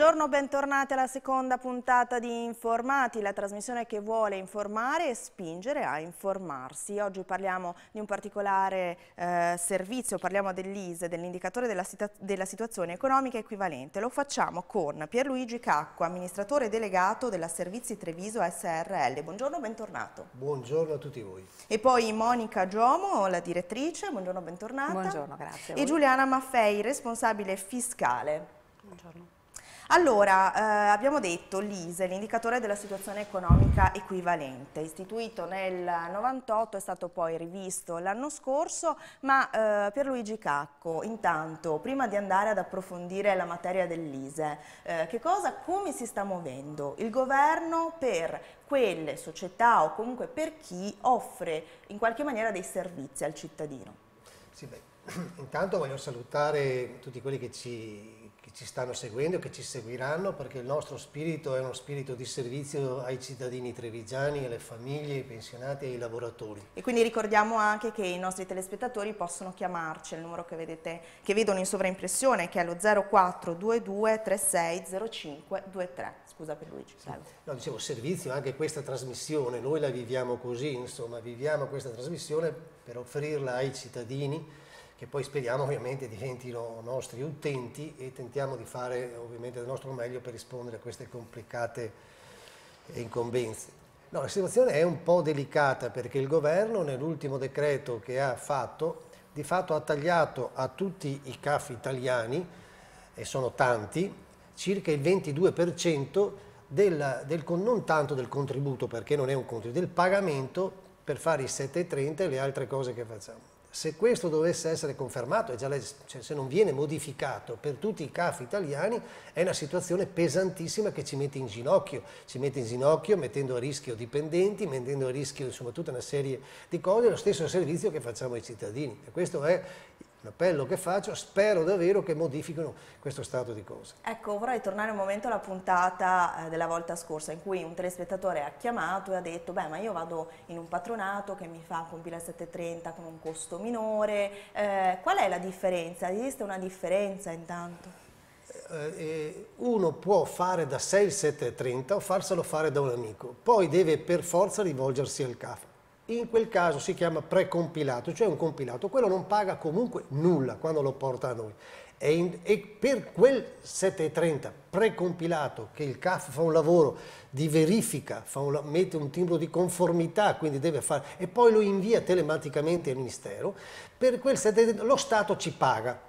Buongiorno, bentornati alla seconda puntata di Informati, la trasmissione che vuole informare e spingere a informarsi. Oggi parliamo di un particolare eh, servizio, parliamo dell'ISE, dell'indicatore della, situa della, situazione economica equivalente. Lo facciamo con Pierluigi Cacco, amministratore delegato della Servizi Treviso SRL. Buongiorno, bentornato. Buongiorno a tutti voi. E poi Monica Giomo, la direttrice, buongiorno, bentornata. Buongiorno, grazie. E Giuliana Maffei, responsabile fiscale. Buongiorno. Allora, eh, abbiamo detto l'ISE, l'indicatore della situazione economica equivalente, istituito nel 98, è stato poi rivisto l'anno scorso, ma eh, Luigi Cacco, intanto, prima di andare ad approfondire la materia dell'ISE, eh, che cosa, come si sta muovendo il governo per quelle società o comunque per chi offre in qualche maniera dei servizi al cittadino? Sì, beh, intanto voglio salutare tutti quelli che ci che ci stanno seguendo e che ci seguiranno perché il nostro spirito è uno spirito di servizio ai cittadini trevigiani, alle famiglie, ai pensionati e ai lavoratori. E quindi ricordiamo anche che i nostri telespettatori possono chiamarci, il numero che, vedete, che vedono in sovraimpressione che è lo 0422 360523. Scusa per Luigi. Sì. No, dicevo servizio anche questa trasmissione, noi la viviamo così, insomma, viviamo questa trasmissione per offrirla ai cittadini che poi speriamo ovviamente diventino nostri utenti e tentiamo di fare ovviamente del nostro meglio per rispondere a queste complicate incombenze. No, la situazione è un po' delicata perché il governo nell'ultimo decreto che ha fatto di fatto ha tagliato a tutti i CAF italiani, e sono tanti, circa il 22% del, del, non tanto del contributo perché non è un contributo, del pagamento per fare i 7,30 e le altre cose che facciamo se questo dovesse essere confermato, legge, cioè se non viene modificato per tutti i CAF italiani, è una situazione pesantissima che ci mette in ginocchio, ci mette in ginocchio mettendo a rischio dipendenti, mettendo a rischio insomma, tutta una serie di cose, lo stesso servizio che facciamo ai cittadini. E questo è l'appello che faccio, spero davvero che modifichino questo stato di cose. Ecco, vorrei tornare un momento alla puntata eh, della volta scorsa in cui un telespettatore ha chiamato e ha detto beh ma io vado in un patronato che mi fa con pila 730 con un costo minore, eh, qual è la differenza? Esiste una differenza intanto? Eh, eh, uno può fare da 6 il 730 o farselo fare da un amico, poi deve per forza rivolgersi al CAF in quel caso si chiama precompilato, cioè un compilato, quello non paga comunque nulla quando lo porta a noi. E, in, e per quel 730 precompilato che il CAF fa un lavoro di verifica, un, mette un timbro di conformità, quindi deve fare, e poi lo invia telematicamente al Ministero, per quel 730 lo Stato ci paga,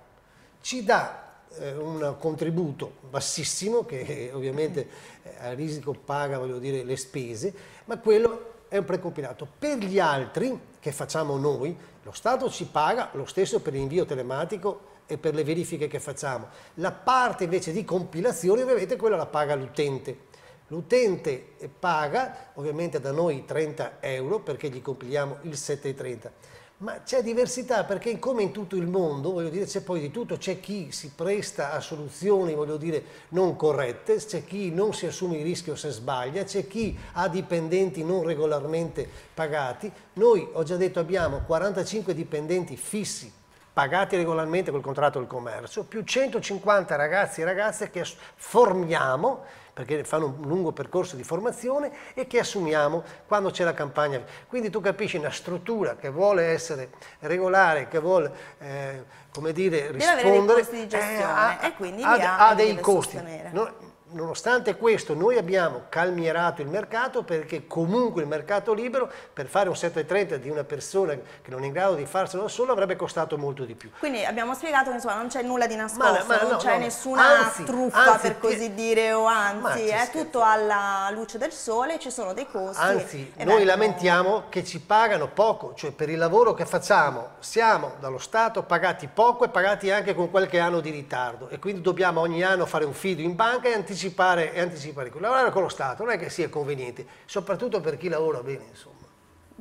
ci dà eh, un contributo bassissimo che eh, ovviamente eh, a risico paga dire, le spese, ma quello è un precompilato. Per gli altri, che facciamo noi, lo Stato ci paga lo stesso per l'invio telematico e per le verifiche che facciamo. La parte invece di compilazione, ovviamente, quella la paga l'utente. L'utente paga ovviamente da noi 30 euro perché gli compiliamo il 7,30 ma c'è diversità perché come in tutto il mondo, voglio dire, c'è poi di tutto, c'è chi si presta a soluzioni, voglio dire, non corrette, c'è chi non si assume il rischio se sbaglia, c'è chi ha dipendenti non regolarmente pagati. Noi, ho già detto, abbiamo 45 dipendenti fissi pagati regolarmente col contratto del commercio, più 150 ragazzi e ragazze che formiamo perché fanno un lungo percorso di formazione e che assumiamo quando c'è la campagna. Quindi tu capisci una struttura che vuole essere regolare, che vuole eh, come dire, rispondere, deve avere dei costi di gestione eh, ha, e quindi ha, ha dei costi. Non, nonostante questo noi abbiamo calmierato il mercato perché comunque il mercato libero per fare un 7,30 di una persona che non è in grado di farselo da solo avrebbe costato molto di più. Quindi abbiamo spiegato che insomma, non c'è nulla di nascosto, ma, ma, non no, c'è no, nessuna anzi, truffa anzi, per così dire o anzi, è tutto alla luce del sole, ci sono dei costi. Anzi, noi vengono... lamentiamo che ci pagano poco, cioè per il lavoro che facciamo siamo dallo Stato pagati poco e pagati anche con qualche anno di ritardo e quindi dobbiamo ogni anno fare un fido in banca e anticipare anticipare e anticipare. Lavorare con lo Stato non è che sia conveniente, soprattutto per chi lavora bene, insomma.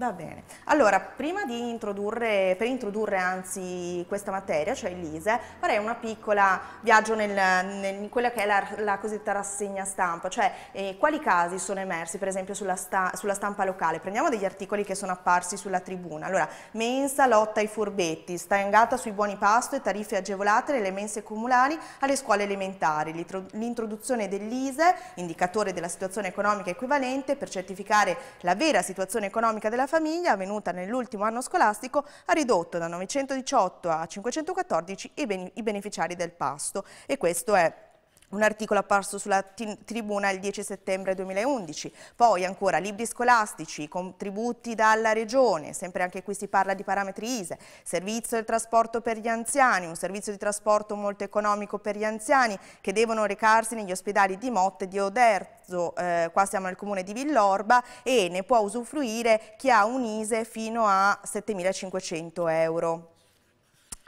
Va bene. Allora, prima di introdurre, per introdurre anzi questa materia, cioè l'ISE, farei una piccola viaggio nel, nel, in quella che è la, la cosiddetta rassegna stampa, cioè eh, quali casi sono emersi per esempio sulla, sta, sulla, stampa locale. Prendiamo degli articoli che sono apparsi sulla tribuna. Allora, mensa lotta ai furbetti, stangata sui buoni pasto e tariffe agevolate nelle mense comunali alle scuole elementari, l'introduzione dell'ISE, indicatore della situazione economica equivalente per certificare la vera situazione economica della famiglia avvenuta nell'ultimo anno scolastico ha ridotto da 918 a 514 i, i beneficiari del pasto e questo è un articolo apparso sulla tribuna il 10 settembre 2011, poi ancora libri scolastici, contributi dalla regione, sempre anche qui si parla di parametri ISE, servizio del trasporto per gli anziani, un servizio di trasporto molto economico per gli anziani che devono recarsi negli ospedali di Motte e di Oderzo, eh, qua siamo nel comune di Villorba e ne può usufruire chi ha un ISE fino a 7.500 euro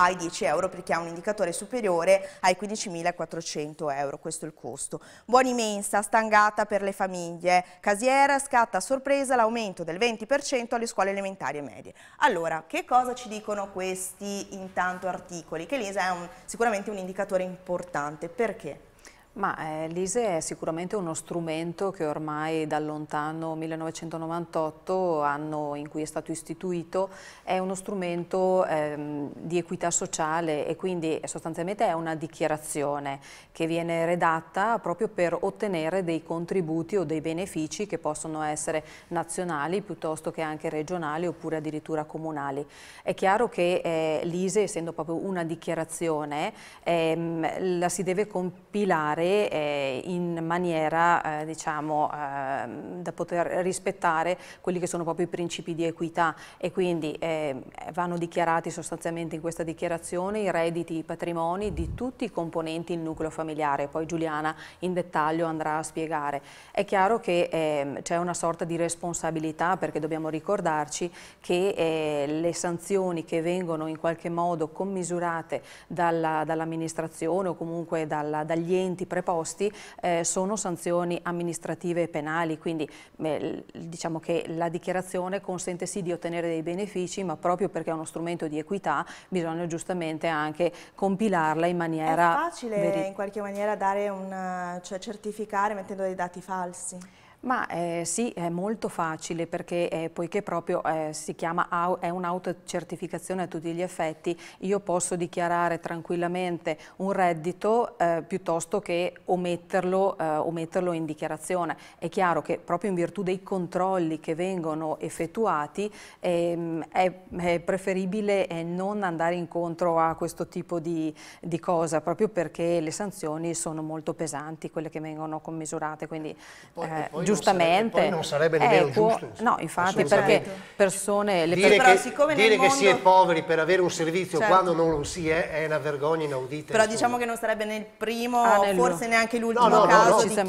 ai 10 euro perché ha un indicatore superiore ai 15.400 euro, questo è il costo. Buoni mensa, stangata per le famiglie, casiera scatta a sorpresa l'aumento del 20% alle scuole elementari e medie. Allora, che cosa ci dicono questi intanto articoli? Che l'ISA è un, sicuramente un indicatore importante, perché? Ma eh, l'ISE è sicuramente uno strumento che ormai dal lontano 1998, anno in cui è stato istituito, è uno strumento ehm, di equità sociale e quindi sostanzialmente è una dichiarazione che viene redatta proprio per ottenere dei contributi o dei benefici che possono essere nazionali piuttosto che anche regionali oppure addirittura comunali. È chiaro che eh, l'ISE, essendo proprio una dichiarazione, ehm, la si deve compilare fare eh, in maniera eh, diciamo, eh, da poter rispettare quelli che sono proprio i principi di equità e quindi eh, vanno dichiarati sostanzialmente in questa dichiarazione i redditi, i patrimoni di tutti i componenti il nucleo familiare, poi Giuliana in dettaglio andrà a spiegare. È chiaro che ehm, c'è una sorta di responsabilità perché dobbiamo ricordarci che eh, le sanzioni che vengono in qualche modo commisurate dall'amministrazione dall o comunque dalla, dagli enti preposti eh, sono sanzioni amministrative e penali, quindi eh, diciamo che la dichiarazione consente sì di ottenere dei benefici, ma proprio perché è uno strumento di equità bisogna giustamente anche compilarla in maniera... È facile in qualche maniera dare un, cioè certificare mettendo dei dati falsi? Ma eh, sì, è molto facile perché eh, poiché proprio eh, si chiama è un'autocertificazione a tutti gli effetti, io posso dichiarare tranquillamente un reddito eh, piuttosto che ometterlo, eh, ometterlo, in dichiarazione. È chiaro che proprio in virtù dei controlli che vengono effettuati ehm, è, è, preferibile eh, non andare incontro a questo tipo di, di cosa, proprio perché le sanzioni sono molto pesanti, quelle che vengono commisurate, quindi poi, poi giustamente. Non sarebbe, poi non sarebbe nemmeno ecco, giusto. No, infatti, perché persone... Le dire persone, che, siccome dire mondo... che si è poveri per avere un servizio certo. quando non lo si è, è una vergogna inaudita. Però insomma. diciamo che non sarebbe nel primo, ah, forse neanche l'ultimo no, no, caso no, no,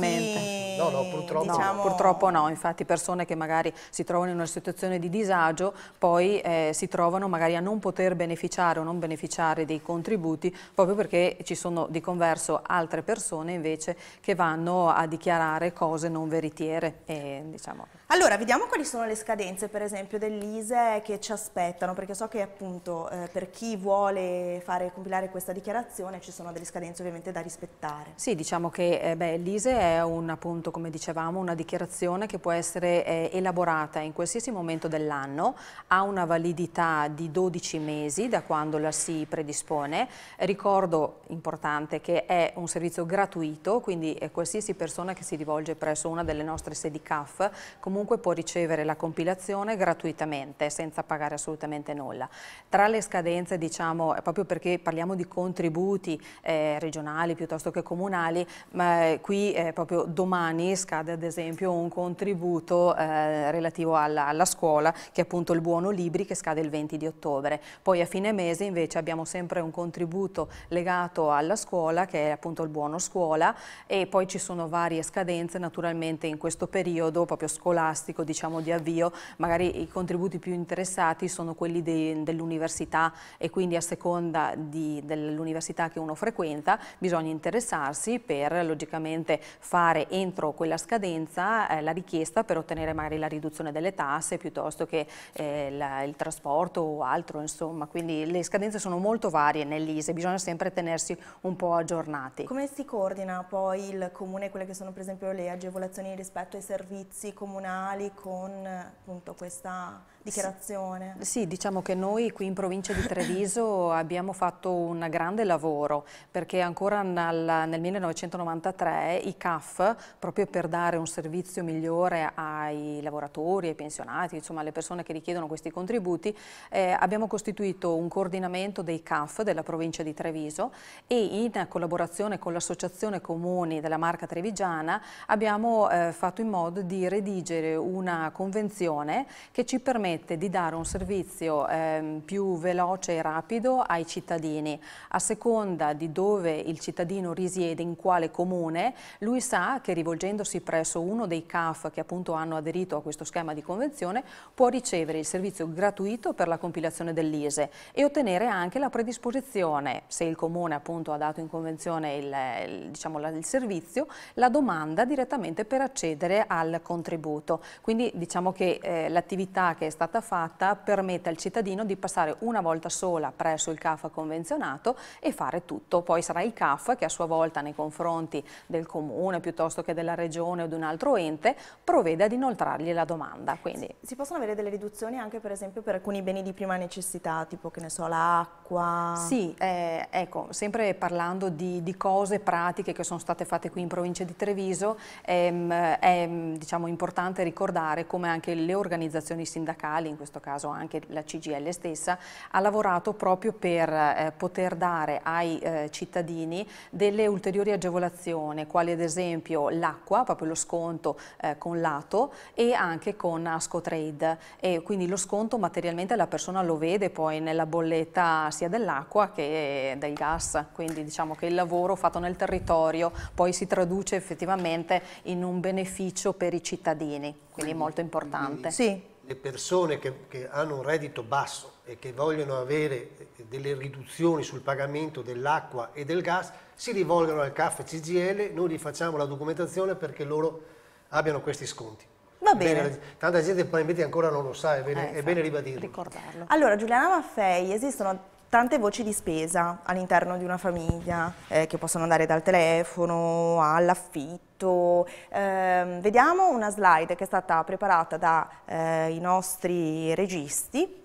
No, no, purtroppo, diciamo... no, purtroppo no. infatti persone che magari si trovano in una situazione di disagio poi eh, si trovano magari a non poter beneficiare o non beneficiare dei contributi proprio perché ci sono di converso altre persone invece che vanno a dichiarare cose non veritiere. E, diciamo... Allora, vediamo quali sono le scadenze per esempio dell'ISE che ci aspettano, perché so che appunto eh, per chi vuole fare, compilare questa dichiarazione ci sono delle scadenze ovviamente da rispettare. Sì, diciamo che eh, l'ISE è un appunto appunto, come dicevamo, una dichiarazione che può essere eh, elaborata in qualsiasi momento dell'anno, ha una validità di 12 mesi da quando la si predispone. Ricordo, importante, che è un servizio gratuito, quindi eh, qualsiasi persona che si rivolge presso una delle nostre sedi CAF comunque può ricevere la compilazione gratuitamente, senza pagare assolutamente nulla. Tra le scadenze, diciamo, proprio perché parliamo di contributi eh, regionali piuttosto che comunali, ma eh, qui eh, proprio domani domani scade ad esempio un contributo eh, relativo alla, alla, scuola che è appunto il buono libri che scade il 20 di ottobre. Poi a fine mese invece abbiamo sempre un contributo legato alla scuola che è appunto il buono scuola e poi ci sono varie scadenze naturalmente in questo periodo proprio scolastico diciamo di avvio magari i contributi più interessati sono quelli de, dell'università e quindi a seconda dell'università che uno frequenta bisogna interessarsi per logicamente fare entro entro quella scadenza eh, la richiesta per ottenere magari la riduzione delle tasse piuttosto che eh, la, il trasporto o altro, insomma, quindi le scadenze sono molto varie nell'ISE, bisogna sempre tenersi un po' aggiornati. Come si coordina poi il comune, quelle che sono per esempio le agevolazioni rispetto ai servizi comunali con appunto questa dichiarazione. Sì, diciamo che noi qui in provincia di Treviso abbiamo fatto un grande lavoro perché ancora nel, nel 1993 i CAF, proprio per dare un servizio migliore ai lavoratori, ai pensionati, insomma alle persone che richiedono questi contributi, eh, abbiamo costituito un coordinamento dei CAF della provincia di Treviso e in collaborazione con l'Associazione Comuni della Marca Trevigiana abbiamo eh, fatto in modo di redigere una convenzione che ci permette permette di dare un servizio eh, più veloce e rapido ai cittadini. A seconda di dove il cittadino risiede, in quale comune, lui sa che rivolgendosi presso uno dei CAF che appunto hanno aderito a questo schema di convenzione può ricevere il servizio gratuito per la compilazione dell'ISE e ottenere anche la predisposizione, se il comune appunto ha dato in convenzione il, il, diciamo, il servizio, la domanda direttamente per accedere al contributo. Quindi diciamo che eh, l'attività che è stata stata fatta permette al cittadino di passare una volta sola presso il CAF convenzionato e fare tutto. Poi sarà il CAF che a sua volta nei confronti del comune piuttosto che della regione o di un altro ente provvede ad inoltrargli la domanda. Quindi... Si possono avere delle riduzioni anche per esempio per alcuni beni di prima necessità, tipo che ne so, l'acqua? Sì, eh, ecco, sempre parlando di, di, cose pratiche che sono state fatte qui in provincia di Treviso, ehm, è diciamo, importante ricordare come anche le organizzazioni sindacali locali, in questo caso anche la CGL stessa, ha lavorato proprio per eh, poter dare ai eh, cittadini delle ulteriori agevolazioni, quali ad esempio l'acqua, proprio lo sconto eh, con l'ATO e anche con AscoTrade. E quindi lo sconto materialmente la persona lo vede poi nella bolletta sia dell'acqua che del gas, quindi diciamo che il lavoro fatto nel territorio poi si traduce effettivamente in un beneficio per i cittadini, quindi, quindi molto importante. Quindi, sì persone che, che, hanno un reddito basso e che vogliono avere eh, delle riduzioni sul pagamento dell'acqua e del gas si rivolgono al CAF CGL, noi gli facciamo la documentazione perché loro abbiano questi sconti. Va bene. bene. Tanta gente probabilmente ancora non lo sa, è bene, eh, è bene ribadirlo. Ricordarlo. Allora, Giuliana Maffei, esistono tante voci di spesa all'interno di una famiglia, eh, che possono andare dal telefono all'affitto. Eh, vediamo una slide che è stata preparata dai eh, nostri registi,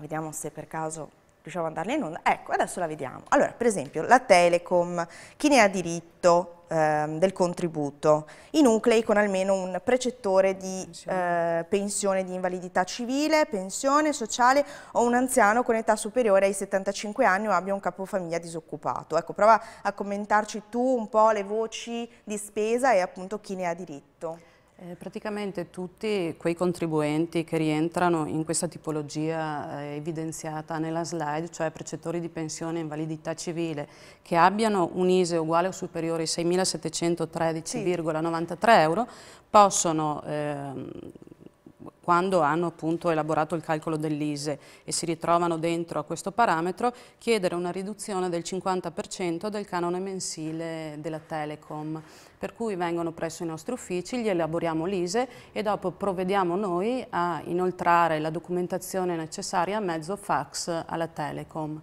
vediamo se per caso riusciamo ad andarla in onda. Ecco, adesso la vediamo. Allora, per esempio, la Telecom, chi ne ha diritto? eh, del contributo. I nuclei con almeno un precettore di eh, pensione di invalidità civile, pensione sociale o un anziano con età superiore ai 75 anni o abbia un capofamiglia disoccupato. Ecco, prova a commentarci tu un po' le voci di spesa e appunto chi ne ha diritto. Eh, praticamente tutti quei contribuenti che rientrano in questa tipologia eh, evidenziata nella slide, cioè precettori di pensione e invalidità civile, che abbiano un ISE uguale o superiore ai 6.713,93 sì. euro, possono eh, quando hanno appunto elaborato il calcolo dell'ISE e si ritrovano dentro a questo parametro, chiedere una riduzione del 50% del canone mensile della Telecom. Per cui vengono presso i nostri uffici, gli elaboriamo l'ISE e dopo provvediamo noi a inoltrare la documentazione necessaria a mezzo fax alla Telecom.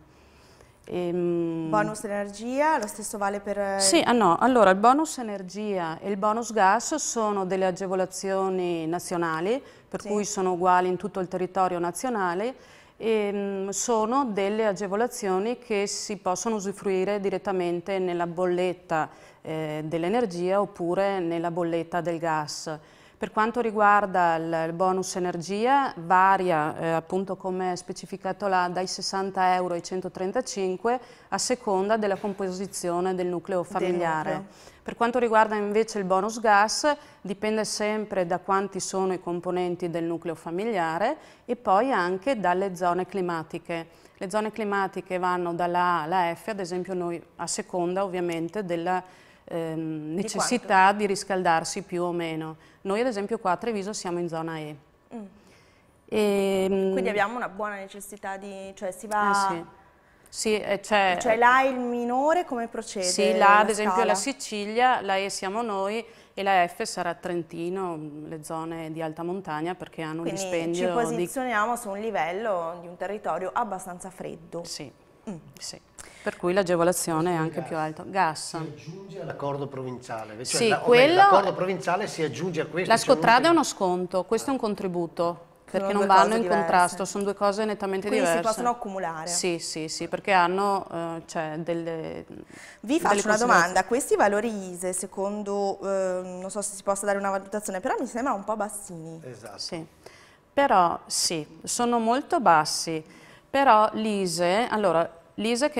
Ehm... Bonus energia, lo stesso vale per... Eh, sì, ah no, allora il bonus energia e il bonus gas sono delle agevolazioni nazionali, per sì. cui sono uguali in tutto il territorio nazionale, e ehm, sono delle agevolazioni che si possono usufruire direttamente nella bolletta eh, dell'energia oppure nella bolletta del gas. Per quanto riguarda il, bonus energia, varia eh, appunto come specificato là dai 60 euro ai 135 a seconda della composizione del nucleo familiare. Per quanto riguarda invece il bonus gas, dipende sempre da quanti sono i componenti del nucleo familiare e poi anche dalle zone climatiche. Le zone climatiche vanno dalla A alla F, ad esempio noi a seconda ovviamente della ehm, necessità di, di, riscaldarsi più o meno. Noi ad esempio qua a Treviso siamo in zona E. Mm. E, ehm, Quindi abbiamo una buona necessità di... cioè si va... Eh sì. Sì, eh, cioè, cioè eh, là il minore come procede? Sì, là ad esempio scala? la Sicilia, la E siamo noi e la F sarà Trentino, mm, le zone di alta montagna perché hanno Quindi un dispendio. Quindi ci posizioniamo di... su un livello di un territorio abbastanza freddo. Sì. Mm, sì. Per cui l'agevolazione è anche più alta. Gas. Si aggiunge all'accordo provinciale. Cioè sì, l'accordo provinciale si aggiunge a questo. La scontrada è uno sconto, questo è un contributo perché non vanno in diverse. contrasto, sono due cose nettamente Quindi diverse. Quindi si possono accumulare. Sì, sì, sì, perché hanno eh, cioè delle Vi faccio delle una domanda, questi valori ISE secondo, eh, non so se si possa dare una valutazione, però mi sembra un po' bassini. Esatto. Sì. Però sì, sono molto bassi, però l'ISE, allora L'ISEC,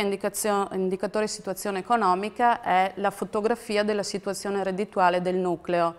indicatore di situazione economica, è la fotografia della situazione reddituale del nucleo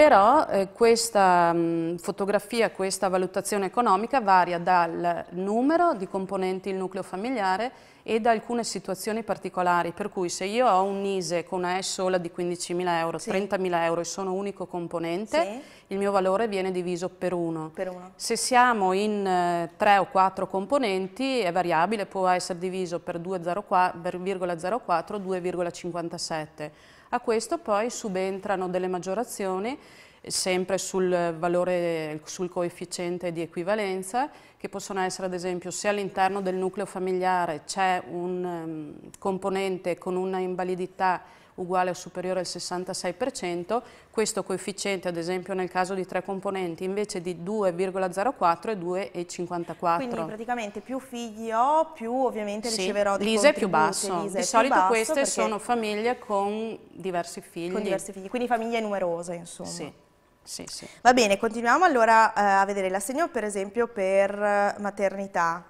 però eh, questa mh, mm, fotografia, questa valutazione economica varia dal numero di componenti il nucleo familiare e da alcune situazioni particolari, per cui se io ho un ISE con una E sola di 15.000 euro, sì. 30.000 euro e sono unico componente, sì. il mio valore viene diviso per uno. Per uno. Se siamo in eh, 3 o quattro componenti è variabile, può essere diviso per 2,04, 2,57 a questo poi subentrano delle maggiorazioni eh, sempre sul valore, sul coefficiente di equivalenza, che possono essere ad esempio se all'interno del nucleo familiare c'è un um, componente con una invalidità uguale o superiore al 66%, questo coefficiente ad esempio nel caso di tre componenti invece di 2,04 è 2,54. Quindi praticamente più figli ho, più ovviamente sì, riceverò di L'ISE è più basso, di solito basso queste sono famiglie con diversi figli. Con diversi figli, quindi famiglie numerose insomma. Sì. Sì, sì. Va bene, continuiamo allora eh, a vedere l'assegno per esempio per eh, maternità.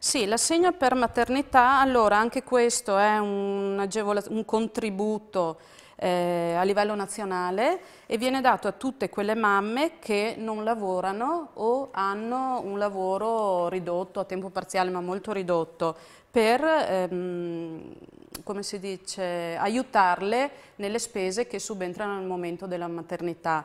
Sì, l'assegno per maternità, allora anche questo è un, un contributo eh, a livello nazionale e viene dato a tutte quelle mamme che non lavorano o hanno un lavoro ridotto, a tempo parziale ma molto ridotto, per ehm, come si dice, aiutarle nelle spese che subentrano al momento della maternità.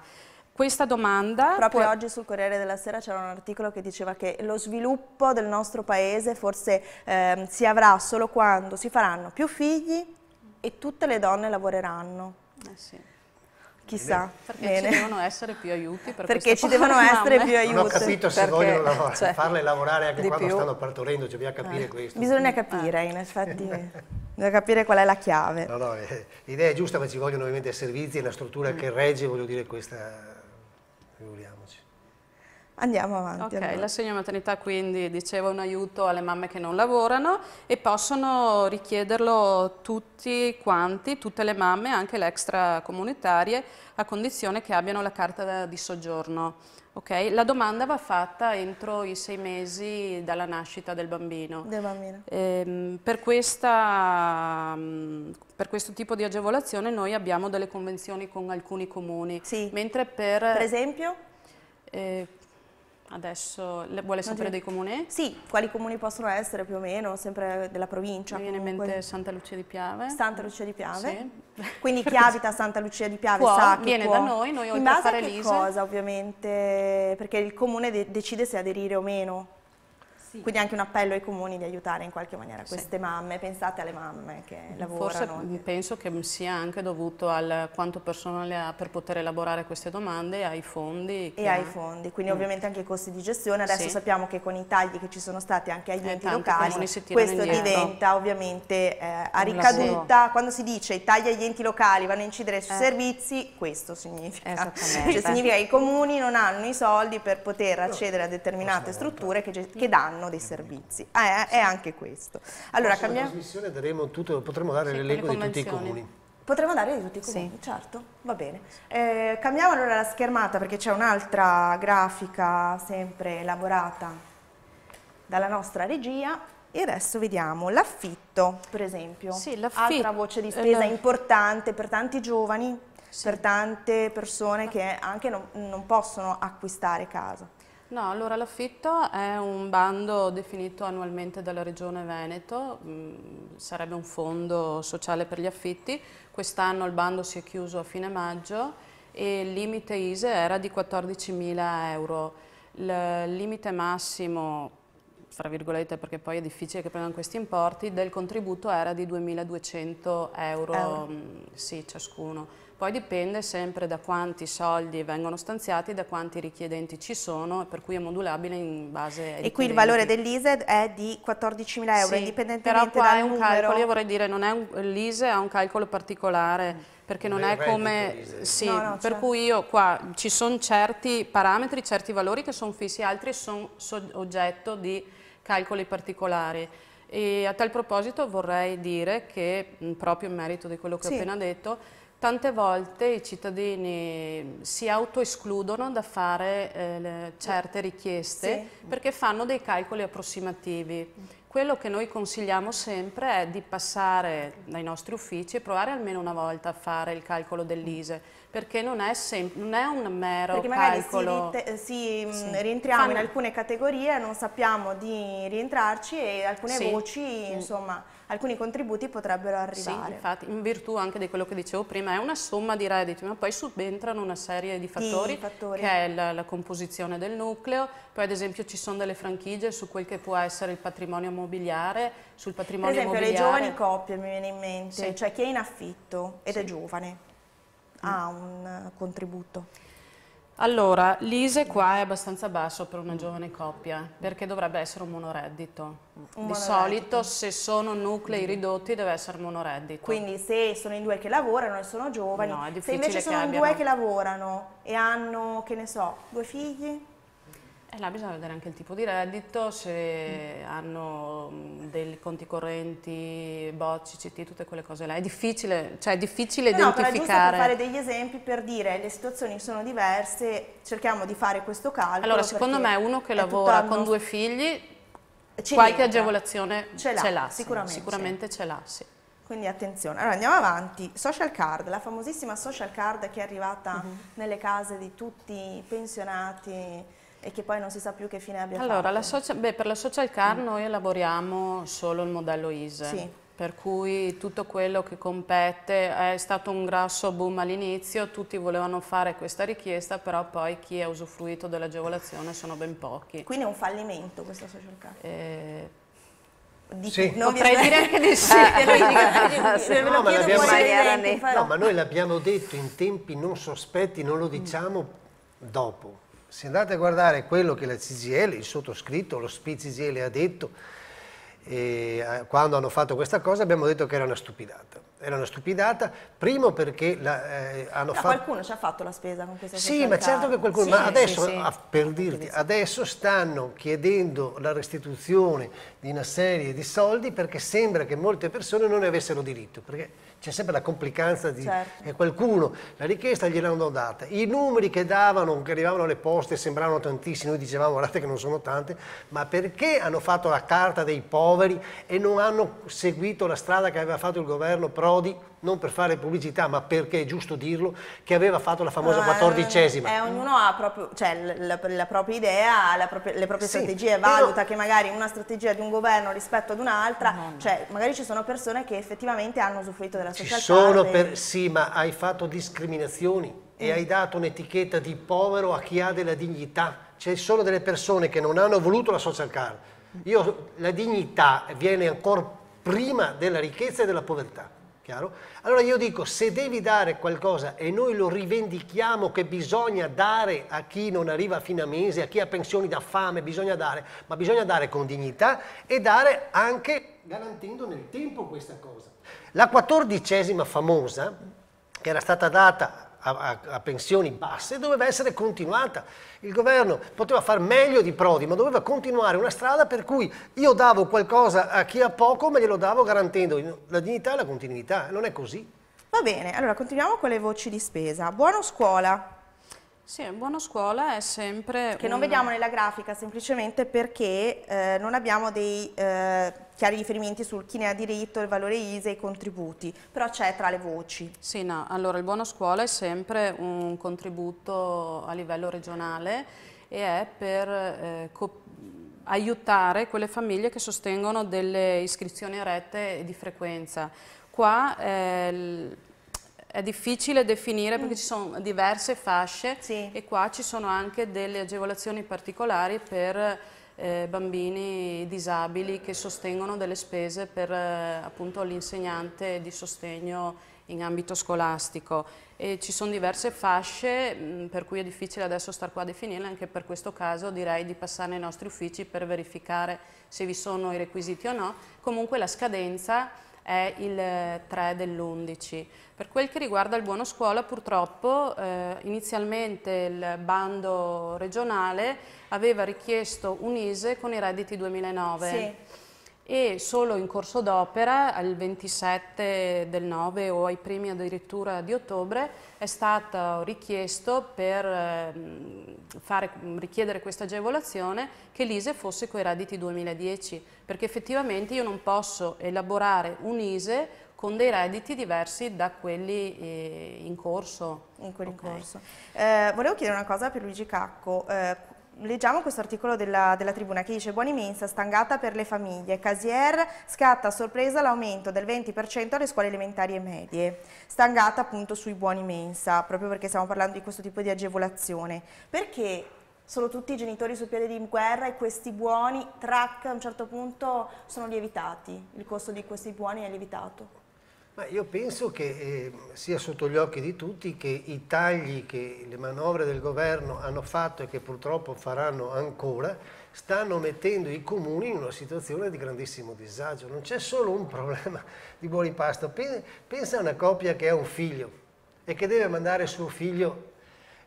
Questa domanda... Proprio può... oggi sul Corriere della Sera c'era un articolo che diceva che lo sviluppo del nostro paese forse eh, si avrà solo quando si faranno più figli e tutte le donne lavoreranno. Eh sì. Chissà, perché Bene. ci devono essere più aiuti per Perché ci devono essere mamme. più aiuti. Non ho capito se perché, vogliono lavorare, cioè, farle lavorare anche quando più. stanno partorendo, cioè, bisogna capire eh. questo. Bisogna eh. capire, eh. in effetti, bisogna capire qual è la chiave. No, no, eh, l'idea è giusta, ma ci vogliono ovviamente servizi e una struttura mm. che regge, voglio dire, questa figuriamoci. Andiamo avanti. Ok, allora. l'assegno maternità quindi diceva un aiuto alle mamme che non lavorano e possono richiederlo tutti quanti, tutte le mamme, anche le extracomunitarie, a condizione che abbiano la carta di soggiorno Ok, La domanda va fatta entro i sei mesi dalla nascita del bambino. Del bambino. Ehm, per, questa, mm, per, questo tipo di agevolazione noi abbiamo delle convenzioni con alcuni comuni. Sì. Mentre per... Per esempio? Eh, adesso le, vuole sapere dei comuni? Sì, quali comuni possono essere più o meno, sempre della provincia. Mi viene in mente Santa Lucia di Piave. Santa Lucia di Piave. Sì. Quindi chi abita a Santa Lucia di Piave può, sa che viene può. da noi, noi oltre in base a fare cosa ovviamente, perché il comune de decide se aderire o meno. Sì. Quindi anche un appello ai comuni di aiutare in qualche maniera queste sì. mamme, pensate alle mamme che lavorano. Forse penso che sia anche dovuto al quanto personale ha per poter elaborare queste domande, ai fondi. E ai fondi, quindi mm. ovviamente anche i costi di gestione, adesso sì. sappiamo che con i tagli che ci sono stati anche agli eh, enti locali, questo indietro. diventa ovviamente eh, a ricaduta, quando si dice i tagli agli enti locali vanno a incidere sui eh. servizi, questo significa. Cioè significa che i comuni non hanno i soldi per poter accedere a determinate strutture che, che danno danno dei servizi. Ah, è, è, anche questo. Allora, cambiamo... In trasmissione daremo tutto, potremo dare sì, l'elenco di tutti i comuni. Potremmo dare di tutti i comuni, sì. certo, va bene. Eh, cambiamo allora la schermata perché c'è un'altra grafica sempre elaborata dalla nostra regia e adesso vediamo l'affitto, per esempio. Sì, l'affitto. Altra voce di eh, spesa importante per tanti giovani, sì. per tante persone che anche non, non possono acquistare casa. No, allora l'affitto è un bando definito annualmente dalla Regione Veneto, mm, sarebbe un fondo sociale per gli affitti, quest'anno il bando si è chiuso a fine maggio e il limite ISE era di 14.000 euro, il limite massimo, fra virgolette perché poi è difficile che prendano questi importi, del contributo era di 2.200 euro, euro. Mm, sì, ciascuno. Poi dipende sempre da quanti soldi vengono stanziati, da quanti richiedenti ci sono, per cui è modulabile in base ai richiedenti. E qui il valore dell'ISED è di 14.000 euro, sì, indipendentemente però qua è un numero. calcolo, io vorrei dire, non è un, l'ISE ha un calcolo particolare, mm. perché non, non è, come... Sì, no, no, per cioè. cui io qua ci sono certi parametri, certi valori che sono fissi, altri sono oggetto di calcoli particolari. E a tal proposito vorrei dire che, proprio in merito di quello che sì. ho appena detto, tante volte i cittadini si autoescludono da fare eh, certe richieste sì. perché fanno dei calcoli approssimativi. Quello che noi consigliamo sempre è di passare dai nostri uffici e provare almeno una volta a fare il calcolo dell'ISE, perché non è, non è un mero perché calcolo. Perché magari si, si mm, sì. rientriamo Fanno... in alcune categorie, non sappiamo di rientrarci e alcune sì. voci, mm. insomma alcuni contributi potrebbero arrivare. Sì, infatti, in virtù anche di quello che dicevo prima, è una somma di redditi, ma poi subentrano una serie di fattori, fattori. che è la, la, composizione del nucleo, poi ad esempio ci sono delle franchigie su quel che può essere il patrimonio immobiliare, sul patrimonio immobiliare... Per esempio immobiliare... le giovani coppie mi viene in mente, sì. cioè chi è in affitto ed sì. è giovane, mm. ha un contributo. Allora, l'ISE qua è abbastanza basso per una giovane coppia, perché dovrebbe essere un monoreddito. Un Di solito se sono nuclei ridotti deve essere monoreddito. Quindi se sono in due che lavorano e sono giovani, no, se invece sono in due che lavorano e hanno, che ne so, due figli? E eh, là bisogna vedere anche il tipo di reddito, se mm. hanno mm, dei conti correnti, bocci, CT, tutte quelle cose là. È difficile, cioè è difficile no, identificare. No, per fare degli esempi per dire le situazioni sono diverse, cerchiamo di fare questo calcolo. Allora, secondo me uno che lavora con due figli qualche agevolazione ce l'ha, sicuramente, sicuramente ce l'ha, sì. Quindi attenzione. Allora andiamo avanti. Social card, la famosissima social card che è arrivata mm -hmm. nelle case di tutti i pensionati e che poi non si sa più che fine abbia allora, la social, beh, per la social car mm. noi elaboriamo solo il modello ISE. Sì. Per cui tutto quello che compete è stato un grosso boom all'inizio, tutti volevano fare questa richiesta, però poi chi ha usufruito dell'agevolazione sono ben pochi. Quindi è un fallimento questa social car? Eh, di sì. non potrei dire anche di sì, no, ma, no, ma noi l'abbiamo detto in tempi non sospetti, non lo diciamo dopo se andate a guardare quello che la CGL, il sottoscritto, lo SPCGL ha detto eh, quando hanno fatto questa cosa, abbiamo detto che era una stupidata. Era una stupidata, primo perché la, eh, hanno no, fatto... Qualcuno ci ha fatto la spesa con questa Sì, ma certo che qualcuno... Sì, ma adesso, sì, sì. Ah, per dirti, adesso stanno chiedendo la restituzione di una serie di soldi perché sembra che molte persone non ne avessero diritto. Perché c'è sempre la complicanza di certo. Eh, qualcuno, la richiesta gliel'hanno data, i numeri che davano, che arrivavano alle poste sembravano tantissimi, noi dicevamo guardate che non sono tante, ma perché hanno fatto la carta dei poveri e non hanno seguito la strada che aveva fatto il governo Prodi, non per fare pubblicità, ma perché è giusto dirlo, che aveva fatto la famosa quattordicesima. No, eh, ognuno ha proprio, cioè, la, la, propria idea, la propria, le proprie sì, strategie, valuta io... che magari una strategia di un governo rispetto ad un'altra, cioè magari ci sono persone che effettivamente hanno usufruito della social Ci sono per, sì, ma hai fatto discriminazioni e mm. hai dato un'etichetta di povero a chi ha della dignità. Ci sono delle persone che non hanno voluto la social card. Mm. Io, la dignità viene ancora prima della ricchezza e della povertà. Chiaro? Allora io dico, se devi dare qualcosa e noi lo rivendichiamo che bisogna dare a chi non arriva a fine mese, a chi ha pensioni da fame, bisogna dare, ma bisogna dare con dignità e dare anche garantendo nel tempo questa cosa. La quattordicesima famosa, che era stata data a, a, a, pensioni basse, doveva essere continuata. Il governo poteva far meglio di Prodi, ma doveva continuare una strada per cui io davo qualcosa a chi ha poco, ma glielo davo garantendo la dignità e la continuità. Non è così. Va bene, allora continuiamo con le voci di spesa. Buono scuola. Sì, buona scuola è sempre... Che un... non vediamo nella grafica semplicemente perché eh, non abbiamo dei eh, chiari riferimenti sul chi ne ha diritto, il valore ISE, e i contributi, però c'è tra le voci. Sì, no, allora il buono scuola è sempre un contributo a livello regionale e è per eh, aiutare quelle famiglie che sostengono delle iscrizioni a rete di frequenza. Qua eh, è difficile definire perché mm. ci sono diverse fasce sì. e qua ci sono anche delle agevolazioni particolari per eh, bambini disabili che sostengono delle spese per eh, l'insegnante di sostegno in ambito scolastico e ci sono diverse fasce mh, mm, per cui è difficile adesso star qua a definirle, anche per questo caso direi di passare nei nostri uffici per verificare se vi sono i requisiti o no, comunque la scadenza è il 3 eh, dell'11. Per quel che riguarda il buono scuola purtroppo eh, inizialmente il bando regionale aveva richiesto un ISE con i redditi 2009. Sì e solo in corso d'opera al 27 del 9 o ai primi addirittura di ottobre è stato richiesto per ehm, fare, richiedere questa agevolazione che l'ISE fosse coi redditi 2010 perché effettivamente io non posso elaborare un ISE con dei redditi diversi da quelli eh, in corso. In quelli okay. corso. Eh, volevo chiedere una cosa per Luigi Cacco, eh, Leggiamo questo articolo della, della, Tribuna che dice Buoni mensa stangata per le famiglie, Casier scatta a sorpresa l'aumento del 20% alle scuole elementari e medie, stangata appunto sui buoni mensa, proprio perché stiamo parlando di questo tipo di agevolazione. Perché sono tutti i genitori sul piede di guerra e questi buoni, track a un certo punto, sono lievitati, il costo di questi buoni è lievitato? Ma io penso che eh, sia sotto gli occhi di tutti che i tagli che le manovre del governo hanno fatto e che purtroppo faranno ancora stanno mettendo i comuni in una situazione di grandissimo disagio. Non c'è solo un problema di buoni pasto. Pensa a una coppia che ha un figlio e che deve mandare suo figlio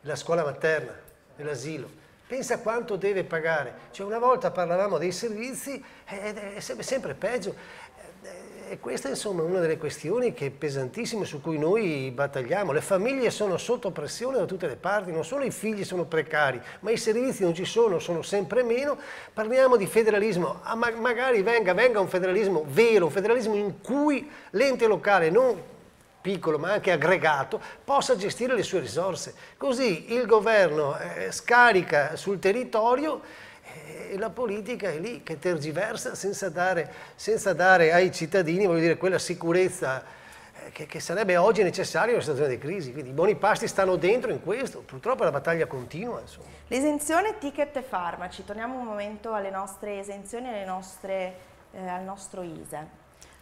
alla scuola materna, nell'asilo. Pensa quanto deve pagare. Cioè, una volta parlavamo dei servizi, eh, è sempre peggio. E questa insomma è una delle questioni che è pesantissima su cui noi battagliamo. Le famiglie sono sotto pressione da tutte le parti, non solo i figli sono precari, ma i servizi non ci sono, sono sempre meno. Parliamo di federalismo, ah, ma magari venga, venga un federalismo vero, un federalismo in cui l'ente locale non piccolo ma anche aggregato, possa gestire le sue risorse. Così il governo eh, scarica sul territorio e la politica è lì che tergiversa senza dare, senza dare ai cittadini dire, quella sicurezza eh, che, che, sarebbe oggi necessaria in una situazione di crisi. Quindi i buoni pasti stanno dentro in questo, purtroppo la battaglia continua. L'esenzione ticket e farmaci, torniamo un momento alle nostre esenzioni, alle nostre, eh, al nostro ISE.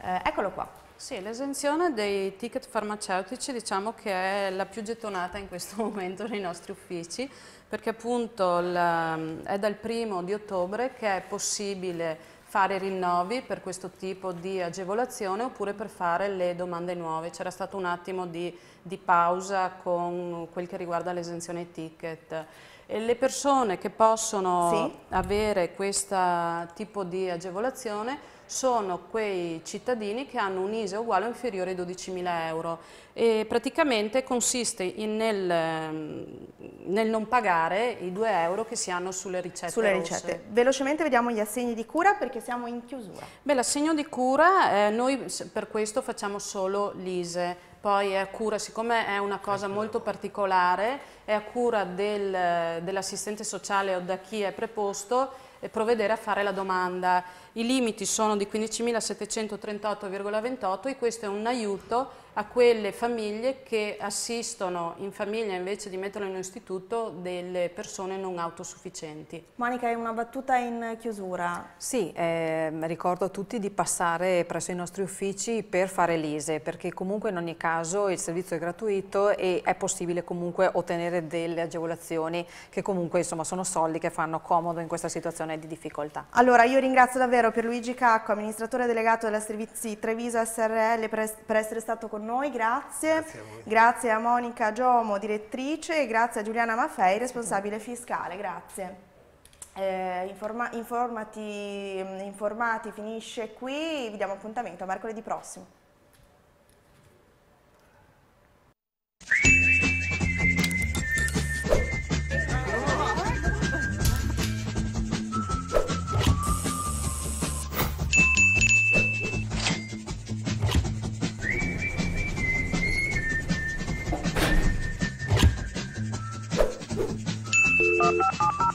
Eh, eccolo qua. Sì, l'esenzione dei ticket farmaceutici diciamo che è la più gettonata in questo momento nei nostri uffici perché appunto il, ehm, è dal primo di ottobre che è possibile fare rinnovi per questo tipo di agevolazione oppure per fare le domande nuove. C'era stato un attimo di, di pausa con quel che riguarda l'esenzione ticket. E le persone che possono sì. avere questo tipo di agevolazione sono quei cittadini che hanno un ISE uguale o inferiore ai 12.000 euro e praticamente consiste in, nel, ehm, nel, non pagare i 2 euro che si hanno sulle ricette. Sulle ricette. Rosse. Velocemente vediamo gli assegni di cura perché siamo in chiusura. Beh, l'assegno di cura, eh, noi per questo facciamo solo l'ISE poi è a cura, siccome è una cosa ecco. molto particolare, è a cura del, dell'assistente sociale o da chi è preposto eh, provvedere a fare la domanda. I limiti sono di 15.738,28 e questo è un aiuto a quelle famiglie che assistono in famiglia invece di metterlo in un istituto delle persone non autosufficienti. Monica, hai una battuta in chiusura? Sì, eh, ricordo a tutti di passare presso i nostri uffici per fare l'ISE, perché comunque in ogni caso il servizio è gratuito e è possibile comunque ottenere delle agevolazioni che comunque insomma sono soldi che fanno comodo in questa situazione di difficoltà. Allora, io ringrazio davvero per Luigi Cacco, amministratore delegato della Servizi Treviso SRL per, per essere stato con noi noi, grazie. Grazie a, grazie a Monica Giomo, direttrice, e grazie a Giuliana Maffei, responsabile fiscale, grazie. Eh, informa informati, mm, informati finisce qui, vi diamo appuntamento a mercoledì prossimo. you